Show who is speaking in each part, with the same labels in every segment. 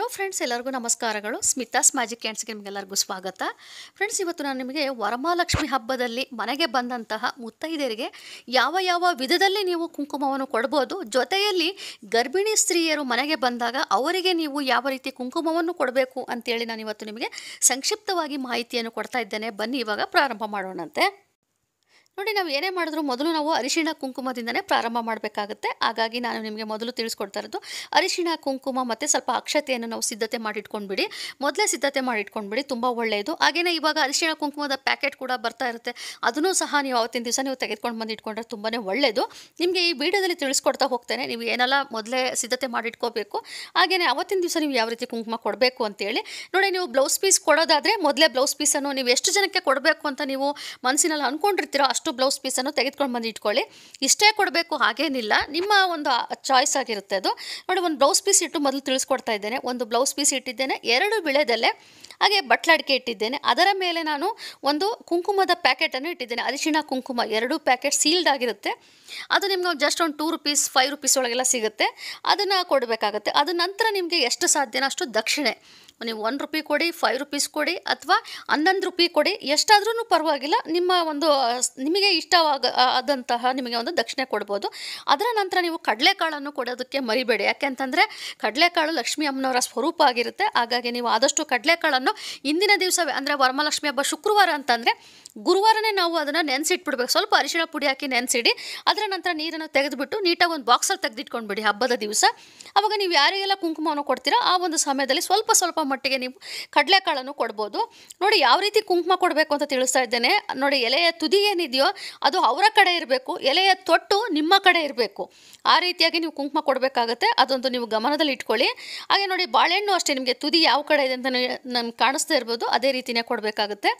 Speaker 1: hello friends ಎಲ್ಲರಿಗೂ ನಮಸ್ಕಾರಗಳು Smitha's magic ಕ್ಯಾಂಟ್ಸ್ಗೆ ನಿಮಗೆಲ್ಲರಿಗೂ ಸ್ವಾಗತ ಫ್ರೆಂಡ್ಸ್ ಇವತ್ತು ನಾನು ನಿಮಗೆ ವರಮಹಾಲಕ್ಷ್ಮಿ ಹಬ್ಬದಲ್ಲಿ ಮನೆಗೆ ಬಂದಂತಹ ಮುತ್ತೈದೆಯರಿಗೆ ಯಾವ ಯಾವ ವಿಧದಲ್ಲಿ ನೀವು ಕುಂಕುಮವನ್ನು ಕೊಡ್ಬೋದು ಜೊತೆಯಲ್ಲಿ ಗರ್ಭಿಣಿ ಸ್ತ್ರೀಯರು ಮನೆಗೆ ಬಂದಾಗ ಅವರಿಗೆ ನೀವು ಯಾವ ರೀತಿ ಕುಂಕುಮವನ್ನು ಕೊಡಬೇಕು ಅಂತೇಳಿ ನಾನು ಇವತ್ತು ನಿಮಗೆ ಸಂಕ್ಷಿಪ್ತವಾಗಿ ಮಾಹಿತಿಯನ್ನು ಕೊಡ್ತಾ ಇದ್ದೇನೆ ಬನ್ನಿ ಇವಾಗ ಪ್ರಾರಂಭ ಮಾಡೋಣಂತೆ ನೋಡಿ ನಾವು ಏನೇ ಮಾಡಿದ್ರು ಮೊದಲು ನಾವು ಅರಿಶಿಣ ಕುಂಕುಮದಿಂದನೇ ಪ್ರಾರಂಭ ಮಾಡಬೇಕಾಗುತ್ತೆ ಹಾಗಾಗಿ ನಾನು ನಿಮಗೆ ಮೊದಲು ತಿಳಿಸ್ಕೊಡ್ತಾ ಇರೋದು ಅರಿಶಿಣ ಕುಂಕುಮ ಮತ್ತು ಸ್ವಲ್ಪ ಅಕ್ಷತೆಯನ್ನು ನಾವು ಸಿದ್ಧತೆ ಮಾಡಿಟ್ಕೊಂಡ್ಬಿಡಿ ಮೊದಲೇ ಸಿದ್ಧತೆ ಮಾಡಿಟ್ಕೊಂಡ್ಬಿಡಿ ತುಂಬ ಒಳ್ಳೆಯದು ಹಾಗೆಯೇ ಇವಾಗ ಅರಿಶಿಣ ಕುಂಕುಮದ ಪ್ಯಾಕೆಟ್ ಕೂಡ ಬರ್ತಾ ಇರುತ್ತೆ ಅದನ್ನು ಸಹ ನೀವು ಅವತ್ತಿನ ದಿವಸ ನೀವು ತೆಗೆದುಕೊಂಡು ಬಂದು ಇಟ್ಕೊಂಡ್ರೆ ತುಂಬಾ ಒಳ್ಳೆಯದು ನಿಮಗೆ ಈ ವಿಡಿಯೋದಲ್ಲಿ ತಿಳಿಸ್ಕೊಡ್ತಾ ಹೋಗ್ತೇನೆ ನೀವು ಏನೆಲ್ಲ ಮೊದಲೇ ಸಿದ್ಧತೆ ಮಾಡಿಟ್ಕೋಬೇಕು ಹಾಗೆಯೇ ಅವತ್ತಿನ ದಿವಸ ನೀವು ಯಾವ ರೀತಿ ಕುಂಕುಮ ಕೊಡಬೇಕು ಅಂತೇಳಿ ನೋಡಿ ನೀವು ಬ್ಲೌಸ್ ಪೀಸ್ ಕೊಡೋದಾದರೆ ಮೊದಲೇ ಬ್ಲೌಸ್ ಪೀಸನ್ನು ನೀವು ಎಷ್ಟು ಜನಕ್ಕೆ ಕೊಡಬೇಕು ಅಂತ ನೀವು ಮನಸ್ಸಿನಲ್ಲಿ ಅಂದ್ಕೊಂಡಿರ್ತೀರೋ ಅಷ್ಟು ಬ್ಲೌಸ್ ಪೀಸನ್ನು ತೆಗೆದುಕೊಂಡು ಬಂದು ಇಟ್ಕೊಳ್ಳಿ ಇಷ್ಟೇ ಕೊಡಬೇಕು ಹಾಗೇನಿಲ್ಲ ನಿಮ್ಮ ಒಂದು ಚಾಯ್ಸ್ ಆಗಿರುತ್ತೆ ಅದು ನೋಡಿ ಒಂದು ಬ್ಲೌಸ್ ಪೀಸ್ ಇಟ್ಟು ಮೊದಲು ತಿಳಿಸ್ಕೊಡ್ತಾ ಇದ್ದೇನೆ ಒಂದು ಬ್ಲೌಸ್ ಪೀಸ್ ಇಟ್ಟಿದ್ದೇನೆ ಎರಡು ಬಿಳೆದಲ್ಲೇ ಹಾಗೆ ಬಟ್ಲಾಡಿಕೆ ಇಟ್ಟಿದ್ದೇನೆ ಅದರ ಮೇಲೆ ನಾನು ಒಂದು ಕುಂಕುಮದ ಪ್ಯಾಕೆಟನ್ನು ಇಟ್ಟಿದ್ದೇನೆ ಅರಿಶಿಣ ಕುಂಕುಮ ಎರಡೂ ಪ್ಯಾಕೆಟ್ ಸೀಲ್ಡ್ ಆಗಿರುತ್ತೆ ಅದು ನಿಮ್ಗೆ ಜಸ್ಟ್ ಒಂದು ಟೂ ರುಪೀಸ್ ಫೈವ್ ರುಪೀಸ್ ಒಳಗೆಲ್ಲ ಸಿಗುತ್ತೆ ಅದನ್ನು ಕೊಡಬೇಕಾಗುತ್ತೆ ಅದು ನಂತರ ನಿಮಗೆ ಎಷ್ಟು ಸಾಧ್ಯನೋ ಅಷ್ಟು ದಕ್ಷಿಣೆ ನೀವು ಒನ್ ರುಪಿ ಕೊಡಿ ಫೈವ್ ರುಪೀಸ್ ಕೊಡಿ ಅಥವಾ ಹನ್ನೊಂದು ರುಪಿ ಕೊಡಿ ಎಷ್ಟಾದ್ರೂ ಪರವಾಗಿಲ್ಲ ನಿಮ್ಮ ಒಂದು ನಿಮಗೆ ಇಷ್ಟವಾಗ ಆದಂತಹ ನಿಮಗೆ ಒಂದು ದಕ್ಷಿಣೆ ಕೊಡ್ಬೋದು ಅದರ ನಂತರ ನೀವು ಕಡಲೆಕಾಳನ್ನು ಕೊಡೋದಕ್ಕೆ ಮರಿಬೇಡಿ ಯಾಕೆಂತಂದರೆ ಕಡಲೆಕಾಳು ಲಕ್ಷ್ಮೀ ಅಮ್ಮನವರ ಸ್ವರೂಪ ಆಗಿರುತ್ತೆ ಹಾಗಾಗಿ ನೀವು ಆದಷ್ಟು ಕಡಲೆಕಾಳನ್ನು ಇಂದಿನ ದಿವಸ ಅಂದರೆ ವರಮಹಾಲಕ್ಷ್ಮಿ ಹಬ್ಬ ಶುಕ್ರವಾರ ಅಂತಂದರೆ ಗುರುವಾರನೇ ನಾವು ಅದನ್ನು ನೆನೆಸಿಟ್ಬಿಡ್ಬೇಕು ಸ್ವಲ್ಪ ಅರಿಶಿಣ ಪುಡಿ ಹಾಕಿ ನೆನೆಸಿಡಿ ಅದರ ನಂತರ ನೀರನ್ನು ತೆಗೆದುಬಿಟ್ಟು ನೀಟಾಗಿ ಒಂದು ಬಾಕ್ಸಲ್ಲಿ ತೆಗೆದಿಟ್ಕೊಂಡ್ಬಿಡಿ ಹಬ್ಬದ ದಿವಸ ಅವಾಗ ನೀವು ಯಾರಿಗೆಲ್ಲ ಕುಂಕುಮವನ್ನು ಕೊಡ್ತೀರೋ ಆ ಒಂದು ಸಮಯದಲ್ಲಿ ಸ್ವಲ್ಪ ಸ್ವಲ್ಪ ಮಟ್ಟಿಗೆ ನೀವು ಕಡಲೆಕಾಳನ್ನು ಕೊಡ್ಬೋದು ನೋಡಿ ಯಾವ ರೀತಿ ಕುಂಕುಮ ಕೊಡಬೇಕು ಅಂತ ತಿಳಿಸ್ತಾ ಇದ್ದೇನೆ ನೋಡಿ ಎಲೆಯ ತುದಿ ಏನಿದೆಯೋ ಅದು ಅವರ ಕಡೆ ಇರಬೇಕು ಎಲೆಯ ತೊಟ್ಟು ನಿಮ್ಮ ಕಡೆ ಇರಬೇಕು ಆ ರೀತಿಯಾಗಿ ನೀವು ಕುಂಕುಮ ಕೊಡಬೇಕಾಗತ್ತೆ ಅದೊಂದು ನೀವು ಗಮನದಲ್ಲಿ ಇಟ್ಕೊಳ್ಳಿ ಹಾಗೆ ನೋಡಿ ಬಾಳೆಹಣ್ಣು ಅಷ್ಟೇ ನಿಮಗೆ ತುದಿ ಯಾವ ಕಡೆ ಇದೆ ಅಂತ ನಮ್ಗೆ ಕಾಣಿಸ್ತಾ ಇರ್ಬೋದು ಅದೇ ರೀತಿಯೇ ಕೊಡಬೇಕಾಗುತ್ತೆ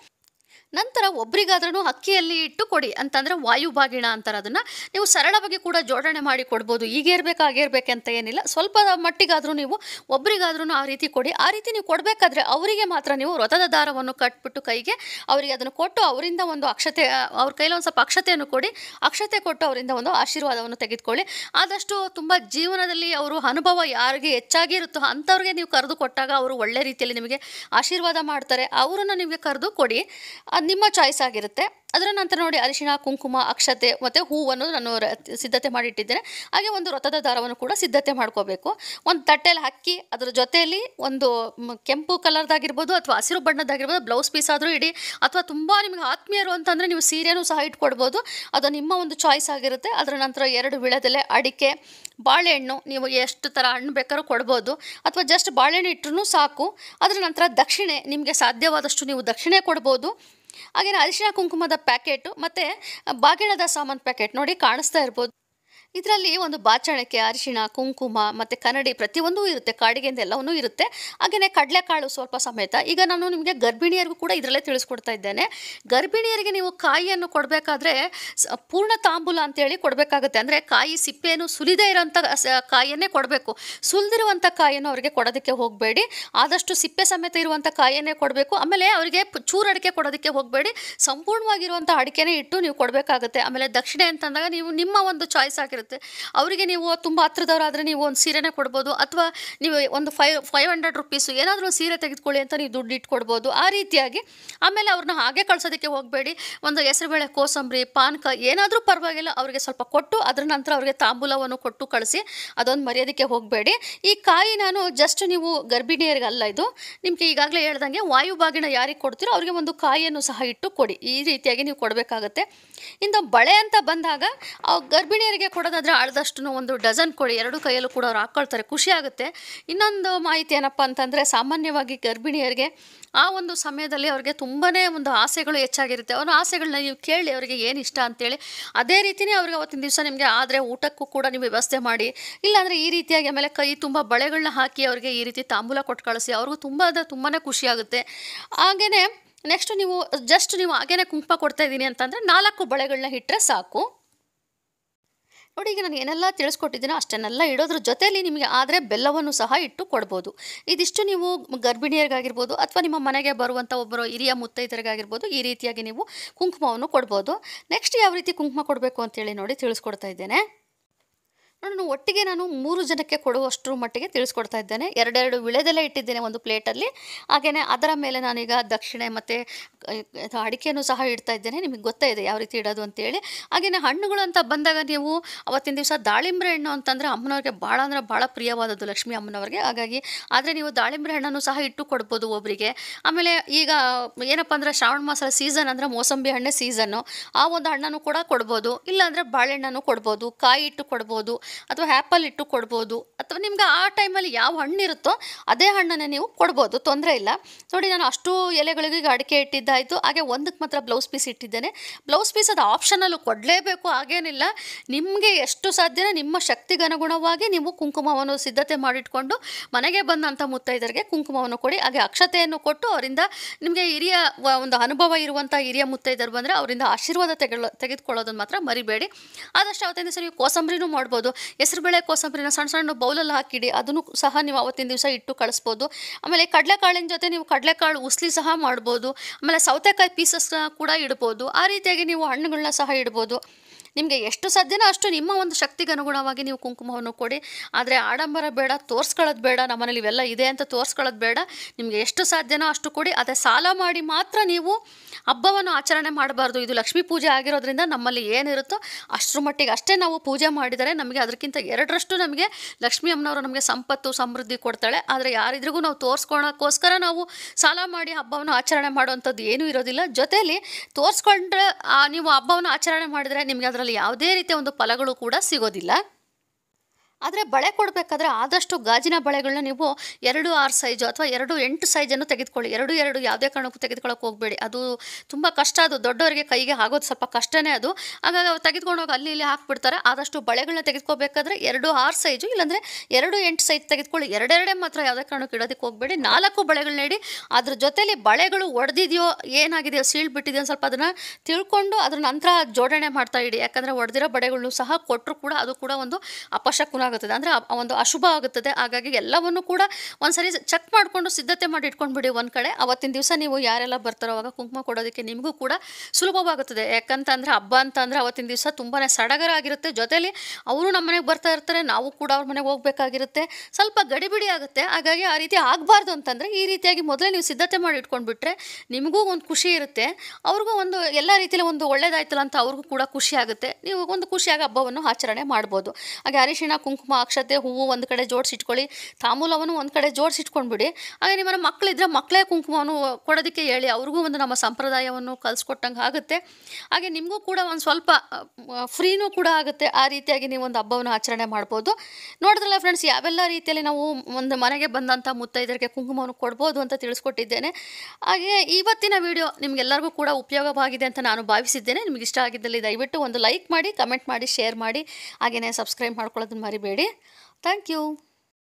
Speaker 1: ನಂತರ ಒಬ್ರಿಗಾದ್ರೂ ಅಕ್ಕಿಯಲ್ಲಿ ಇಟ್ಟು ಕೊಡಿ ಅಂತಂದರೆ ವಾಯುಬಾಗಿಣ ಅಂತಾರೆ ಅದನ್ನು ನೀವು ಸರಳವಾಗಿ ಕೂಡ ಜೋಡಣೆ ಮಾಡಿ ಕೊಡ್ಬೋದು ಈಗಿರ್ಬೇಕು ಆಗಿರ್ಬೇಕು ಅಂತ ಏನಿಲ್ಲ ಸ್ವಲ್ಪ ಮಟ್ಟಿಗಾದರೂ ನೀವು ಒಬ್ರಿಗಾದ್ರೂ ಆ ರೀತಿ ಕೊಡಿ ಆ ರೀತಿ ನೀವು ಕೊಡಬೇಕಾದ್ರೆ ಅವರಿಗೆ ಮಾತ್ರ ನೀವು ವ್ರತದ ದಾರವನ್ನು ಕಟ್ಬಿಟ್ಟು ಕೈಗೆ ಅವರಿಗೆ ಅದನ್ನು ಕೊಟ್ಟು ಅವರಿಂದ ಒಂದು ಅಕ್ಷತೆ ಅವ್ರ ಕೈಲಿ ಒಂದು ಸ್ವಲ್ಪ ಅಕ್ಷತೆಯನ್ನು ಕೊಡಿ ಅಕ್ಷತೆ ಕೊಟ್ಟು ಅವರಿಂದ ಒಂದು ಆಶೀರ್ವಾದವನ್ನು ತೆಗೆದುಕೊಳ್ಳಿ ಆದಷ್ಟು ತುಂಬ ಜೀವನದಲ್ಲಿ ಅವರು ಅನುಭವ ಯಾರಿಗೆ ಹೆಚ್ಚಾಗಿ ಇರುತ್ತೋ ಅಂಥವ್ರಿಗೆ ನೀವು ಕರೆದು ಕೊಟ್ಟಾಗ ಅವರು ಒಳ್ಳೆ ರೀತಿಯಲ್ಲಿ ನಿಮಗೆ ಆಶೀರ್ವಾದ ಮಾಡ್ತಾರೆ ಅವರನ್ನು ನಿಮಗೆ ಕರೆದು ಕೊಡಿ ಅದು ನಿಮ್ಮ ಚಾಯ್ಸ್ ಆಗಿರುತ್ತೆ ಅದರ ನಂತರ ನೋಡಿ ಅರಿಶಿಣ ಕುಂಕುಮ ಅಕ್ಷತೆ ಮತ್ತು ಹೂವನ್ನು ನಾನು ಸಿದ್ಧತೆ ಮಾಡಿಟ್ಟಿದ್ದೇನೆ ಹಾಗೆ ಒಂದು ರಥದ ದಾರವನ್ನು ಕೂಡ ಸಿದ್ಧತೆ ಮಾಡ್ಕೋಬೇಕು ಒಂದು ತಟ್ಟೆಯಲ್ಲಿ ಹಾಕಿ ಅದರ ಜೊತೆಯಲ್ಲಿ ಒಂದು ಕೆಂಪು ಕಲರ್ದಾಗಿರ್ಬೋದು ಅಥವಾ ಹಸಿರು ಬಣ್ಣದಾಗಿರ್ಬೋದು ಬ್ಲೌಸ್ ಪೀಸ್ ಆದರೂ ಇಡಿ ಅಥವಾ ತುಂಬ ನಿಮಗೆ ಆತ್ಮೀಯರು ಅಂತಂದರೆ ನೀವು ಸೀರೆನೂ ಸಹ ಇಟ್ಕೊಡ್ಬೋದು ಅದು ನಿಮ್ಮ ಒಂದು ಚಾಯ್ಸ್ ಆಗಿರುತ್ತೆ ಅದರ ನಂತರ ಎರಡು ವಿಳದಲ್ಲೇ ಅಡಿಕೆ ಬಾಳೆಹಣ್ಣು ನೀವು ಎಷ್ಟು ಥರ ಹಣ್ಣು ಬೇಕಾದ್ರೂ ಕೊಡ್ಬೋದು ಅಥವಾ ಜಸ್ಟ್ ಬಾಳೆಹಣ್ಣು ಇಟ್ಟರೂ ಸಾಕು ಅದರ ನಂತರ ದಕ್ಷಿಣೆ ನಿಮಗೆ ಸಾಧ್ಯವಾದಷ್ಟು ನೀವು ದಕ್ಷಿಣೆ ಕೊಡ್ಬೋದು ಹಾಗೆಯೇ ಅರಿಶಿನ ಕುಂಕುಮದ ಪ್ಯಾಕೆಟು ಮತ್ತು ಬಾಗಿಣದ ಸಾಮಾನು ಪ್ಯಾಕೆಟ್ ನೋಡಿ ಕಾಣಿಸ್ತಾ ಇರ್ಬೋದು ಇದರಲ್ಲಿ ಒಂದು ಬಾಚಣಕ್ಕೆ ಅರಿಶಿಣ ಕುಂಕುಮ ಮತ್ತು ಕನ್ನಡಿ ಪ್ರತಿಯೊಂದೂ ಇರುತ್ತೆ ಕಾಡಿಗೆಯಿಂದ ಎಲ್ಲವೂ ಇರುತ್ತೆ ಹಾಗೆಯೇ ಕಡಲೆಕಾಳು ಸ್ವಲ್ಪ ಸಮೇತ ಈಗ ನಾನು ನಿಮಗೆ ಗರ್ಭಿಣಿಯರಿಗೂ ಕೂಡ ಇದರಲ್ಲೇ ತಿಳಿಸ್ಕೊಡ್ತಾ ಇದ್ದೇನೆ ಗರ್ಭಿಣಿಯರಿಗೆ ನೀವು ಕಾಯಿಯನ್ನು ಕೊಡಬೇಕಾದ್ರೆ ಪೂರ್ಣ ತಾಂಬೂಲ ಅಂತೇಳಿ ಕೊಡಬೇಕಾಗುತ್ತೆ ಅಂದರೆ ಕಾಯಿ ಸಿಪ್ಪೆಯನ್ನು ಸುಲಿದೇ ಇರೋಂಥ ಕಾಯಿಯನ್ನೇ ಕೊಡಬೇಕು ಸುಲಿದಿರುವಂಥ ಕಾಯಿಯನ್ನು ಅವರಿಗೆ ಕೊಡೋದಕ್ಕೆ ಹೋಗಬೇಡಿ ಆದಷ್ಟು ಸಿಪ್ಪೆ ಸಮೇತ ಇರುವಂಥ ಕಾಯಿಯನ್ನೇ ಕೊಡಬೇಕು ಆಮೇಲೆ ಅವರಿಗೆ ಚೂರು ಅಡಿಕೆ ಕೊಡೋದಕ್ಕೆ ಹೋಗಬೇಡಿ ಸಂಪೂರ್ಣವಾಗಿರುವಂಥ ಅಡಿಕೆನೇ ಇಟ್ಟು ನೀವು ಕೊಡಬೇಕಾಗುತ್ತೆ ಆಮೇಲೆ ದಕ್ಷಿಣೆ ಅಂತಂದಾಗ ನೀವು ನಿಮ್ಮ ಒಂದು ಚಾಯ್ಸ್ ಆಗಿರುತ್ತೆ ಇರುತ್ತೆ ಅವರಿಗೆ ನೀವು ತುಂಬ ಹತ್ರದವರಾದರೆ ನೀವು ಒಂದು ಸೀರೆನೇ ಕೊಡ್ಬೋದು ಅಥವಾ ನೀವು ಒಂದು ಫೈವ್ ಫೈವ್ ಹಂಡ್ರೆಡ್ ರುಪೀಸು ಏನಾದರೂ ಸೀರೆ ತೆಗೆದುಕೊಳ್ಳಿ ಅಂತ ನೀವು ದುಡ್ಡು ಇಟ್ಕೊಡ್ಬೋದು ಆ ರೀತಿಯಾಗಿ ಆಮೇಲೆ ಅವ್ರನ್ನ ಹಾಗೆ ಕಳ್ಸೋದಕ್ಕೆ ಹೋಗಬೇಡಿ ಒಂದು ಹೆಸರುಬೇಳೆ ಕೋಸಂಬರಿ ಪಾನಕ ಏನಾದರೂ ಪರವಾಗಿಲ್ಲ ಅವರಿಗೆ ಸ್ವಲ್ಪ ಕೊಟ್ಟು ಅದರ ನಂತರ ಅವರಿಗೆ ತಾಂಬೂಲವನ್ನು ಕೊಟ್ಟು ಕಳಿಸಿ ಅದೊಂದು ಮರ್ಯಾದಕ್ಕೆ ಹೋಗಬೇಡಿ ಈ ಕಾಯಿ ನಾನು ಜಸ್ಟ್ ನೀವು ಅಲ್ಲ ಇದು ನಿಮಗೆ ಈಗಾಗಲೇ ಹೇಳ್ದಂಗೆ ವಾಯುಬಾಗಿನ ಯಾರಿಗೆ ಕೊಡ್ತೀರೋ ಅವರಿಗೆ ಒಂದು ಕಾಯಿಯನ್ನು ಸಹ ಇಟ್ಟು ಕೊಡಿ ಈ ರೀತಿಯಾಗಿ ನೀವು ಕೊಡಬೇಕಾಗತ್ತೆ ಇಂದ ಬಳೆ ಅಂತ ಬಂದಾಗ ಗರ್ಭಿಣಿಯರಿಗೆ ಕೊಡೋದು ಮಾಡೋದಾದರೆ ಅಳದಷ್ಟು ಒಂದು ಡಜನ್ ಕೊಡಿ ಎರಡು ಕೈಯಲ್ಲೂ ಕೂಡ ಅವ್ರು ಹಾಕ್ಕೊಳ್ತಾರೆ ಖುಷಿ ಆಗುತ್ತೆ ಇನ್ನೊಂದು ಮಾಹಿತಿ ಏನಪ್ಪ ಅಂತಂದರೆ ಸಾಮಾನ್ಯವಾಗಿ ಗರ್ಭಿಣಿಯರಿಗೆ ಆ ಒಂದು ಸಮಯದಲ್ಲಿ ಅವ್ರಿಗೆ ತುಂಬನೇ ಒಂದು ಆಸೆಗಳು ಹೆಚ್ಚಾಗಿರುತ್ತೆ ಅವ್ರ ಆಸೆಗಳನ್ನ ನೀವು ಕೇಳಿ ಅವರಿಗೆ ಏನು ಇಷ್ಟ ಅಂತೇಳಿ ಅದೇ ರೀತಿಯೇ ಅವ್ರಿಗೆ ಅವತ್ತಿನ ದಿವಸ ನಿಮಗೆ ಆದರೆ ಊಟಕ್ಕೂ ಕೂಡ ನೀವು ವ್ಯವಸ್ಥೆ ಮಾಡಿ ಇಲ್ಲಾಂದರೆ ಈ ರೀತಿಯಾಗಿ ಆಮೇಲೆ ಕೈ ತುಂಬ ಬಳೆಗಳನ್ನ ಹಾಕಿ ಅವರಿಗೆ ಈ ರೀತಿ ತಾಂಬೂಲ ಕೊಟ್ಟು ಕಳಿಸಿ ಅವ್ರಿಗೂ ತುಂಬ ಅಂದರೆ ತುಂಬಾ ಖುಷಿಯಾಗುತ್ತೆ ಹಾಗೆಯೇ ನೆಕ್ಸ್ಟ್ ನೀವು ಜಸ್ಟ್ ನೀವು ಹಾಗೇನೆ ಕುಂಕುಮ ಕೊಡ್ತಾ ಇದ್ದೀನಿ ಅಂತಂದರೆ ನಾಲ್ಕು ಬಳೆಗಳನ್ನ ಇಟ್ಟರೆ ಸಾಕು ನೋಡಿ ಈಗ ನಾನು ಏನೆಲ್ಲ ತಿಳಿಸ್ಕೊಟ್ಟಿದ್ದೀನೋ ಅಷ್ಟನ್ನೆಲ್ಲ ಇಡೋದ್ರ ಜೊತೆಯಲ್ಲಿ ನಿಮಗೆ ಆದರೆ ಬೆಲ್ಲವನ್ನು ಸಹ ಇಟ್ಟು ಕೊಡ್ಬೋದು ಇದಿಷ್ಟು ನೀವು ಗರ್ಭಿಣಿಯರಿಗಾಗಿರ್ಬೋದು ಅಥವಾ ನಿಮ್ಮ ಮನೆಗೆ ಬರುವಂಥ ಒಬ್ಬರು ಹಿರಿಯ ಮುತ್ತೈದರಿಗಾಗಿರ್ಬೋದು ಈ ರೀತಿಯಾಗಿ ನೀವು ಕುಂಕುಮವನ್ನು ಕೊಡ್ಬೋದು ನೆಕ್ಸ್ಟ್ ಯಾವ ರೀತಿ ಕುಂಕುಮ ಕೊಡಬೇಕು ಅಂತೇಳಿ ನೋಡಿ ತಿಳಿಸ್ಕೊಡ್ತಾ ಇದ್ದೇನೆ ನಾನು ಒಟ್ಟಿಗೆ ನಾನು ಮೂರು ಜನಕ್ಕೆ ಕೊಡುವಷ್ಟರ ಮಟ್ಟಿಗೆ ತಿಳಿಸ್ಕೊಡ್ತಾ ಇದ್ದೇನೆ ಎರಡೆರಡು ವಿಳೆದೆಲೆ ಇಟ್ಟಿದ್ದೇನೆ ಒಂದು ಪ್ಲೇಟಲ್ಲಿ ಹಾಗೆಯೇ ಅದರ ಮೇಲೆ ನಾನೀಗ ದಕ್ಷಿಣೆ ಮತ್ತು ಅಡಿಕೆಯನ್ನು ಸಹ ಇಡ್ತಾ ಇದ್ದೇನೆ ನಿಮಗೆ ಗೊತ್ತೇ ಇದೆ ಯಾವ ರೀತಿ ಇಡೋದು ಅಂತೇಳಿ ಹಾಗೆಯೇ ಹಣ್ಣುಗಳು ಅಂತ ಬಂದಾಗ ನೀವು ಅವತ್ತಿನ ದಿವಸ ದಾಳಿಂಬೆ ಹಣ್ಣು ಅಂತಂದರೆ ಅಮ್ಮನವ್ರಿಗೆ ಭಾಳ ಅಂದರೆ ಭಾಳ ಪ್ರಿಯವಾದದ್ದು ಲಕ್ಷ್ಮೀ ಅಮ್ಮನವ್ರಿಗೆ ಹಾಗಾಗಿ ಆದರೆ ನೀವು ದಾಳಿಂಬೆ ಹಣ್ಣನ್ನು ಸಹ ಇಟ್ಟು ಕೊಡ್ಬೋದು ಒಬ್ಬರಿಗೆ ಆಮೇಲೆ ಈಗ ಏನಪ್ಪ ಅಂದರೆ ಶ್ರಾವಣ ಮಾಸದ ಸೀಸನ್ ಅಂದರೆ ಮೋಸಂಬಿ ಹಣ್ಣೆ ಸೀಸನ್ನು ಆ ಒಂದು ಹಣ್ಣನ್ನು ಕೂಡ ಕೊಡ್ಬೋದು ಇಲ್ಲಾಂದರೆ ಬಾಳೆಹಣ್ಣನ್ನು ಕೊಡ್ಬೋದು ಕಾಯಿ ಇಟ್ಟು ಕೊಡ್ಬೋದು ಅಥವಾ ಆ್ಯಪಲ್ ಇಟ್ಟು ಕೊಡ್ಬೋದು ಅಥವಾ ನಿಮ್ಗೆ ಆ ಟೈಮಲ್ಲಿ ಯಾವ ಹಣ್ಣು ಇರುತ್ತೋ ಅದೇ ಹಣ್ಣನ್ನು ನೀವು ಕೊಡ್ಬೋದು ತೊಂದರೆ ಇಲ್ಲ ನೋಡಿ ನಾನು ಅಷ್ಟು ಎಲೆಗಳಿಗೆ ಅಡಿಕೆ ಇಟ್ಟಿದ್ದಾಯಿತು ಹಾಗೆ ಒಂದಕ್ಕೆ ಮಾತ್ರ ಬ್ಲೌಸ್ ಪೀಸ್ ಇಟ್ಟಿದ್ದೇನೆ ಬ್ಲೌಸ್ ಪೀಸ್ ಅದು ಆಪ್ಷನಲ್ಲೂ ಕೊಡಲೇಬೇಕು ಹಾಗೇನಿಲ್ಲ ನಿಮಗೆ ಎಷ್ಟು ಸಾಧ್ಯನೋ ನಿಮ್ಮ ಅನುಗುಣವಾಗಿ ನೀವು ಕುಂಕುಮವನ್ನು ಸಿದ್ಧತೆ ಮಾಡಿಟ್ಕೊಂಡು ಮನೆಗೆ ಬಂದಂಥ ಮುತ್ತೈದರಿಗೆ ಕುಂಕುಮವನ್ನು ಕೊಡಿ ಹಾಗೆ ಅಕ್ಷತೆಯನ್ನು ಕೊಟ್ಟು ಅವರಿಂದ ನಿಮಗೆ ಹಿರಿಯ ಒಂದು ಅನುಭವ ಇರುವಂಥ ಹಿರಿಯ ಮುತ್ತೈದರು ಬಂದರೆ ಅವರಿಂದ ಆಶೀರ್ವಾದ ತೆಗೆದುಕೊಳ್ಳೋದನ್ನು ಮಾತ್ರ ಮರಿಬೇಡಿ ಆದಷ್ಟು ಅವತ್ತಿಂದ ಸರಿ ನೀವು ಕೋಸಂಬರಿನೂ ಮಾಡ್ಬೋದು ಹೆಸರುಬೇಳೆ ಕೋಸಂಬರಿನ ಸಣ್ಣ ಸಣ್ಣ ಬೌಲಲ್ಲಿ ಹಾಕಿಡಿ ಅದನ್ನು ಸಹ ನೀವು ಅವತ್ತಿನ ದಿವಸ ಇಟ್ಟು ಕಳಿಸ್ಬೋದು ಆಮೇಲೆ ಕಡಲೆಕಾಳಿನ ಜೊತೆ ನೀವು ಕಡಲೆಕಾಳು ಉಸ್ಲಿ ಸಹ ಮಾಡ್ಬೋದು ಆಮೇಲೆ ಸೌತೆಕಾಯಿ ಪೀಸಸ್ನ ಕೂಡ ಇಡ್ಬೋದು ಆ ರೀತಿಯಾಗಿ ನೀವು ಹಣ್ಣುಗಳನ್ನ ಸಹ ಇಡ್ಬೋದು ನಿಮಗೆ ಎಷ್ಟು ಸಾಧ್ಯನೋ ಅಷ್ಟು ನಿಮ್ಮ ಒಂದು ಶಕ್ತಿಗೆ ಅನುಗುಣವಾಗಿ ನೀವು ಕುಂಕುಮವನ್ನು ಕೊಡಿ ಆದರೆ ಆಡಂಬರ ಬೇಡ ತೋರಿಸ್ಕೊಳ್ಳೋದು ಬೇಡ ನಮ್ಮನೇಲಿ ಇವೆಲ್ಲ ಇದೆ ಅಂತ ತೋರಿಸ್ಕೊಳ್ಳೋದು ಬೇಡ ನಿಮಗೆ ಎಷ್ಟು ಸಾಧ್ಯನೋ ಅಷ್ಟು ಕೊಡಿ ಅದೇ ಸಾಲ ಮಾಡಿ ಮಾತ್ರ ನೀವು ಹಬ್ಬವನ್ನು ಆಚರಣೆ ಮಾಡಬಾರ್ದು ಇದು ಲಕ್ಷ್ಮೀ ಪೂಜೆ ಆಗಿರೋದ್ರಿಂದ ನಮ್ಮಲ್ಲಿ ಏನಿರುತ್ತೋ ಅಷ್ಟರ ಮಟ್ಟಿಗೆ ಅಷ್ಟೇ ನಾವು ಪೂಜೆ ಮಾಡಿದರೆ ನಮಗೆ ಅದಕ್ಕಿಂತ ಎರಡರಷ್ಟು ನಮಗೆ ಲಕ್ಷ್ಮೀ ಅಮ್ಮನವರು ನಮಗೆ ಸಂಪತ್ತು ಸಮೃದ್ಧಿ ಕೊಡ್ತಾಳೆ ಆದರೆ ಯಾರಿದ್ರಿಗೂ ನಾವು ತೋರಿಸ್ಕೊಳಕ್ಕೋಸ್ಕರ ನಾವು ಸಾಲ ಮಾಡಿ ಹಬ್ಬವನ್ನು ಆಚರಣೆ ಮಾಡುವಂಥದ್ದು ಏನೂ ಇರೋದಿಲ್ಲ ಜೊತೆಯಲ್ಲಿ ತೋರಿಸ್ಕೊಂಡ್ರೆ ನೀವು ಹಬ್ಬವನ್ನು ಆಚರಣೆ ಮಾಡಿದರೆ ನಿಮಗೆ ಅದರ ಅದರಲ್ಲಿ ಯಾವುದೇ ರೀತಿಯ ಒಂದು ಫಲಗಳು ಕೂಡ ಸಿಗೋದಿಲ್ಲ ಆದರೆ ಬಳೆ ಕೊಡಬೇಕಾದ್ರೆ ಆದಷ್ಟು ಗಾಜಿನ ಬಳೆಗಳನ್ನ ನೀವು ಎರಡು ಆರು ಸೈಜು ಅಥವಾ ಎರಡು ಎಂಟು ಸೈಜನ್ನು ತೆಗೆದುಕೊಳ್ಳಿ ಎರಡು ಎರಡು ಯಾವುದೇ ಕಾರಣಕ್ಕೂ ತೆಗೆದುಕೊಳ್ಳೋಕೆ ಹೋಗಬೇಡಿ ಅದು ತುಂಬ ಕಷ್ಟ ಅದು ದೊಡ್ಡವರಿಗೆ ಕೈಗೆ ಆಗೋದು ಸ್ವಲ್ಪ ಕಷ್ಟನೇ ಅದು ಹಾಗಾಗಿ ಅವ್ರು ತೆಗೆದುಕೊಂಡು ಹೋಗಿ ಅಲ್ಲಿ ಇಲ್ಲಿ ಹಾಕ್ಬಿಡ್ತಾರೆ ಆದಷ್ಟು ಬಳೆಗಳನ್ನ ತೆಗೆದುಕೋಬೇಕಾದ್ರೆ ಎರಡು ಆರು ಸೈಜು ಇಲ್ಲಾಂದರೆ ಎರಡು ಎಂಟು ಸೈಜ್ ತೆಗೆದುಕೊಳ್ಳಿ ಎರಡೆರಡೇ ಮಾತ್ರ ಯಾವುದೇ ಕಾರಣಕ್ಕೂ ಇಡೋದಕ್ಕೆ ಹೋಗಬೇಡಿ ನಾಲ್ಕು ಬಳೆಗಳನ್ನ ಇಡಿ ಅದ್ರ ಜೊತೆಯಲ್ಲಿ ಬಳೆಗಳು ಒಡೆದಿದೆಯೋ ಏನಾಗಿದೆಯೋ ಸೀಳ್ ಬಿಟ್ಟಿದೆಯೋ ಸ್ವಲ್ಪ ಅದನ್ನು ತಿಳ್ಕೊಂಡು ಅದ್ರ ನಂತರ ಜೋಡಣೆ ಮಾಡ್ತಾ ಇಡಿ ಯಾಕಂದರೆ ಒಡೆದಿರೋ ಬಳೆಗಳನ್ನೂ ಸಹ ಕೊಟ್ಟರು ಕೂಡ ಅದು ಕೂಡ ಒಂದು ಅಪಶಕುನ ಆಗುತ್ತದೆ ಅಂದರೆ ಒಂದು ಅಶುಭ ಆಗುತ್ತದೆ ಹಾಗಾಗಿ ಎಲ್ಲವನ್ನು ಕೂಡ ಒಂದ್ಸರಿ ಚೆಕ್ ಮಾಡಿಕೊಂಡು ಸಿದ್ಧತೆ ಮಾಡಿ ಇಟ್ಕೊಂಡ್ಬಿಡಿ ಒಂದು ಕಡೆ ಅವತ್ತಿನ ದಿವಸ ನೀವು ಯಾರೆಲ್ಲ ಬರ್ತಾರೋ ಅವಾಗ ಕುಂಕುಮ ಕೊಡೋದಕ್ಕೆ ನಿಮಗೂ ಕೂಡ ಸುಲಭವಾಗುತ್ತದೆ ಯಾಕಂತಂದರೆ ಹಬ್ಬ ಅಂತಂದರೆ ಅವತ್ತಿನ ದಿವಸ ತುಂಬಾ ಸಡಗರ ಆಗಿರುತ್ತೆ ಜೊತೆಯಲ್ಲಿ ಅವರು ನಮ್ಮ ಮನೆಗೆ ಬರ್ತಾ ಇರ್ತಾರೆ ನಾವು ಕೂಡ ಅವ್ರ ಮನೆಗೆ ಹೋಗಬೇಕಾಗಿರುತ್ತೆ ಸ್ವಲ್ಪ ಗಡಿಬಿಡಿ ಆಗುತ್ತೆ ಹಾಗಾಗಿ ಆ ರೀತಿ ಆಗಬಾರ್ದು ಅಂತಂದರೆ ಈ ರೀತಿಯಾಗಿ ಮೊದಲೇ ನೀವು ಸಿದ್ಧತೆ ಮಾಡಿ ಇಟ್ಕೊಂಡ್ಬಿಟ್ರೆ ನಿಮಗೂ ಒಂದು ಖುಷಿ ಇರುತ್ತೆ ಅವ್ರಿಗೂ ಒಂದು ಎಲ್ಲ ರೀತಿಯಲ್ಲಿ ಒಂದು ಒಳ್ಳೇದಾಯ್ತಲ್ಲ ಅಂತ ಅವ್ರಿಗೂ ಕೂಡ ಖುಷಿ ಆಗುತ್ತೆ ನೀವು ಒಂದು ಖುಷಿಯಾಗಿ ಹಬ್ಬವನ್ನು ಆಚರಣೆ ಮಾಡ್ಬೋದು ಹಾಗೆ ಅರಿಶಿಣ ಕುಂಕುಮ ಕುಂಕುಮ ಅಕ್ಷತೆ ಹೂವು ಒಂದು ಕಡೆ ಜೋಡಿಸಿ ಇಟ್ಕೊಳ್ಳಿ ತಾಮೂಲವನ್ನು ಒಂದು ಕಡೆ ಜೋಡಿಸಿಟ್ಕೊಂಡ್ಬಿಡಿ ಹಾಗೆ ನಿಮ್ಮ ಮಕ್ಕಳಿದ್ರೆ ಮಕ್ಕಳೇ ಕುಂಕುಮವನ್ನು ಕೊಡೋದಕ್ಕೆ ಹೇಳಿ ಅವ್ರಿಗೂ ಒಂದು ನಮ್ಮ ಸಂಪ್ರದಾಯವನ್ನು ಕಲಿಸ್ಕೊಟ್ಟಂಗೆ ಆಗುತ್ತೆ ಹಾಗೆ ನಿಮಗೂ ಕೂಡ ಒಂದು ಸ್ವಲ್ಪ ಫ್ರೀನೂ ಕೂಡ ಆಗುತ್ತೆ ಆ ರೀತಿಯಾಗಿ ನೀವು ಒಂದು ಹಬ್ಬವನ್ನು ಆಚರಣೆ ಮಾಡ್ಬೋದು ನೋಡಿದ್ರಲ್ಲ ಫ್ರೆಂಡ್ಸ್ ಯಾವೆಲ್ಲ ರೀತಿಯಲ್ಲಿ ನಾವು ಒಂದು ಮನೆಗೆ ಬಂದಂಥ ಮುತ್ತೈದರಿಗೆ ಕುಂಕುಮವನ್ನು ಕೊಡ್ಬೋದು ಅಂತ ತಿಳಿಸ್ಕೊಟ್ಟಿದ್ದೇನೆ ಹಾಗೆ ಇವತ್ತಿನ ವಿಡಿಯೋ ನಿಮಗೆಲ್ಲರಿಗೂ ಕೂಡ ಉಪಯೋಗವಾಗಿದೆ ಅಂತ ನಾನು ಭಾವಿಸಿದ್ದೇನೆ ನಿಮಗೆ ಇಷ್ಟ ಆಗಿದ್ದಲ್ಲಿ ದಯವಿಟ್ಟು ಒಂದು ಲೈಕ್ ಮಾಡಿ ಕಮೆಂಟ್ ಮಾಡಿ ಶೇರ್ ಮಾಡಿ ಹಾಗೆಯೇ ಸಬ್ಸ್ಕ್ರೈಬ್ ಮಾಡ್ಕೊಳ್ಳೋದನ್ನು ಮರಿಬೇಡಿ ಮರೆಯಬೇಡಿ ಥ್ಯಾಂಕ್ ಯು